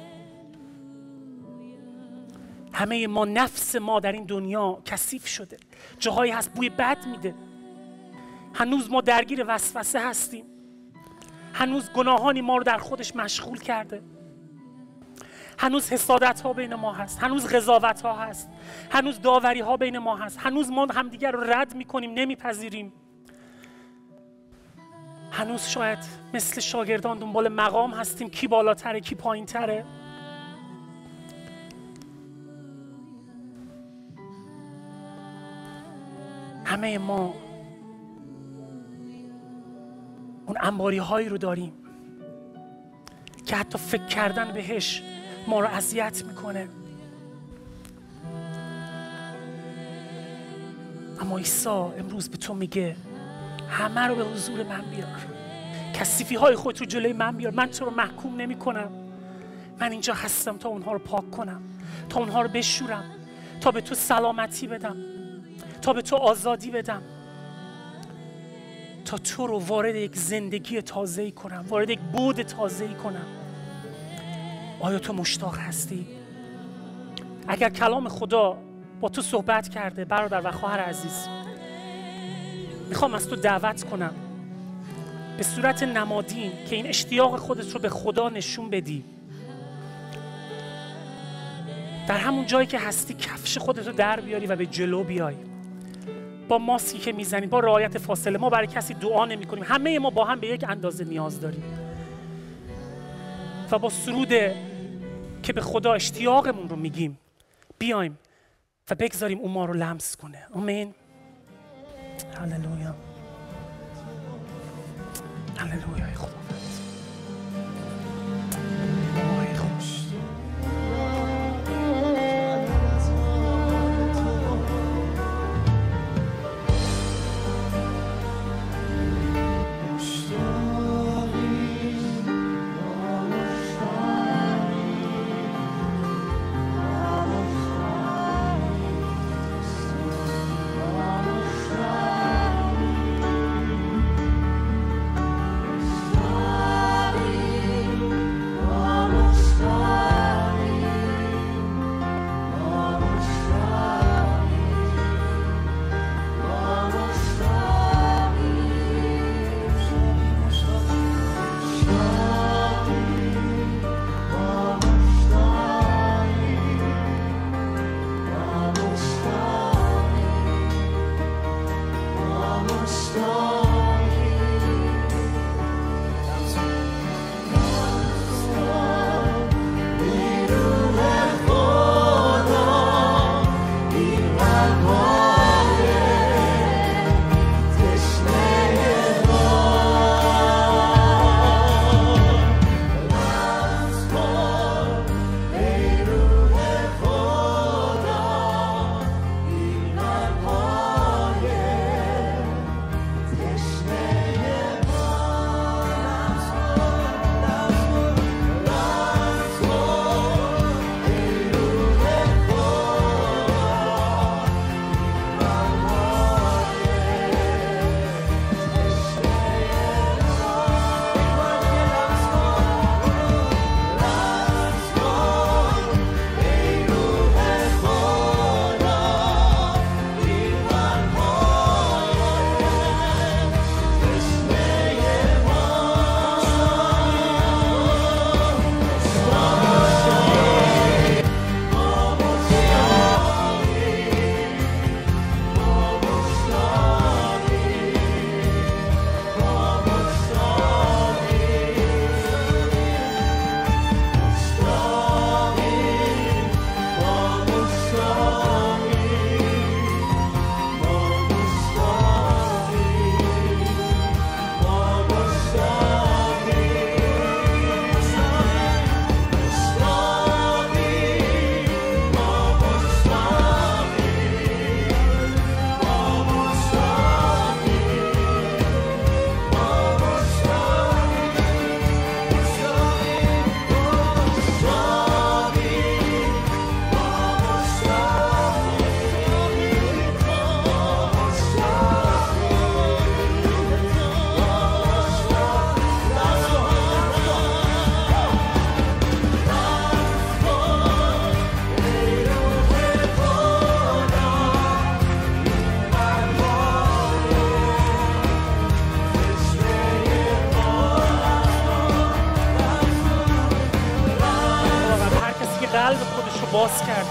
همه ما نفس ما در این دنیا کثیف شده جاهایی هست بوی بد میده هنوز ما درگیر وسوسه هستیم هنوز گناهانی ما رو در خودش مشغول کرده هنوز حسادت ها بین ما هست هنوز قضاوت ها هست هنوز داوری ها بین ما هست هنوز ما همدیگر رو رد میکنیم نمیپذیریم هنوز شاید مثل شاگردان دنبال مقام هستیم کی بالاتره کی پایینتره همه ما اون انباری هایی رو داریم که حتی فکر کردن بهش ما رو اذیت میکنه اما عیسی امروز به تو میگه همه رو به حضور من بیار کسیفی های خود رو جلوی من بیار من تو رو محکوم نمی کنم من اینجا هستم تا اونها رو پاک کنم تا اونها رو بشورم تا به تو سلامتی بدم تا به تو آزادی بدم تا تو رو وارد یک زندگی تازه ای کنم وارد یک بود تازه ای کنم آیا تو مشتاق هستی اگر کلام خدا با تو صحبت کرده برادر و خواهر عزیز میخوام از تو دعوت کنم به صورت نمادین که این اشتیاق خودت رو به خدا نشون بدی در همون جایی که هستی کفش خودت رو در بیاری و به جلو بیای با ماسکی که میزنیم با رعایت فاصله ما برای کسی دعا نمی کنیم همه ما با هم به یک اندازه نیاز داریم و با سرود که به خدا اشتیاقمون رو میگیم بیایم و بگذاریم او ما رو لمس کنه آمین Hallelujah. Hallelujah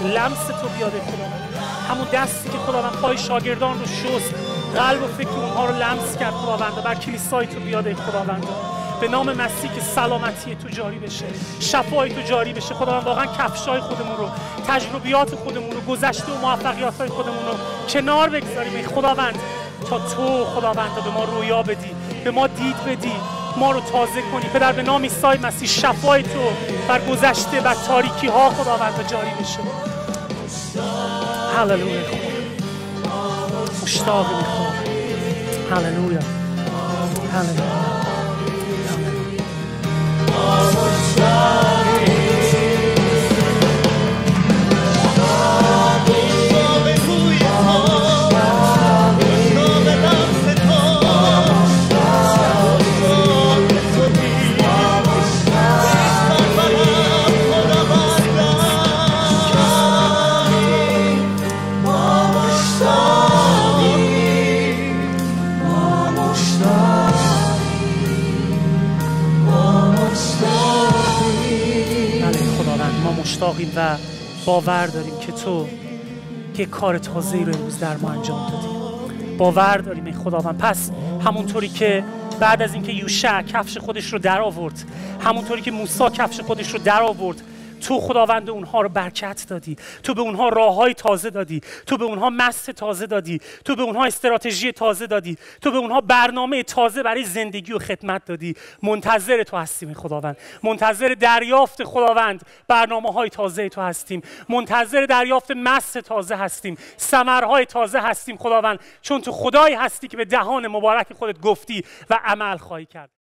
لمس تو بیاده خداوند همون دستی که خداوند پای شاگردان رو شست قلب و فکر اونها رو لمس کرد خداوند بر کلیسای تو بیاده خداوند به نام مسیح که سلامتی تو جاری بشه شفای تو جاری بشه خداوند واقعا کفشای خودمون رو تجربیات خودمون رو گذشته و موفقیت‌های خودمون رو کنار بگذاریم خداوند تا تو خداوند به ما رویا بدی به ما دید بدی ما رو تازه کنی پدر به نام عیسی مسیح شفای تو بر گذشته و تاریکی ها خداوند جاری بشه Hallelujah. We're starving, Father. Hallelujah. Hallelujah. Hallelujah. و باور داریم که تو که کار تازه رو امروز در ما انجام دادی باور داریم ای خداوند پس همونطوری که بعد از اینکه یوشع کفش خودش رو در آورد همونطوری که موسی کفش خودش رو در آورد تو خداوند اونها رو برکت دادی تو به اونها راههای تازه دادی تو به اونها مست تازه دادی تو به اونها استراتژی تازه دادی تو به اونها برنامه تازه برای زندگی و خدمت دادی منتظر تو هستیم خداوند منتظر دریافت خداوند برنامه های تازه تو هستیم منتظر دریافت مست تازه هستیم ثمرهای تازه هستیم خداوند چون تو خدایی هستی که به دهان مبارک خودت گفتی و عمل خواهی کرد